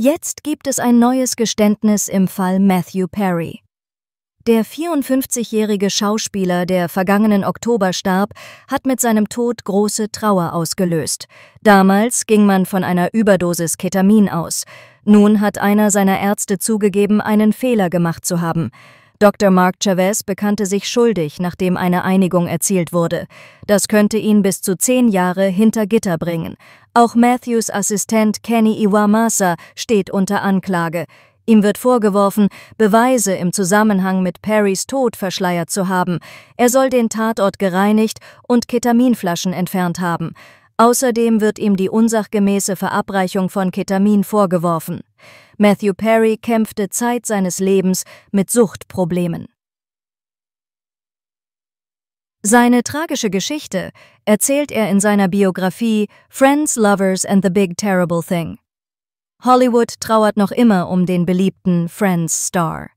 Jetzt gibt es ein neues Geständnis im Fall Matthew Perry. Der 54-jährige Schauspieler, der vergangenen Oktober starb, hat mit seinem Tod große Trauer ausgelöst. Damals ging man von einer Überdosis Ketamin aus. Nun hat einer seiner Ärzte zugegeben, einen Fehler gemacht zu haben. Dr. Mark Chavez bekannte sich schuldig, nachdem eine Einigung erzielt wurde. Das könnte ihn bis zu zehn Jahre hinter Gitter bringen. Auch Matthews Assistent Kenny Iwamasa steht unter Anklage. Ihm wird vorgeworfen, Beweise im Zusammenhang mit Perrys Tod verschleiert zu haben. Er soll den Tatort gereinigt und Ketaminflaschen entfernt haben. Außerdem wird ihm die unsachgemäße Verabreichung von Ketamin vorgeworfen. Matthew Perry kämpfte Zeit seines Lebens mit Suchtproblemen. Seine tragische Geschichte erzählt er in seiner Biografie Friends, Lovers and the Big Terrible Thing. Hollywood trauert noch immer um den beliebten Friends-Star.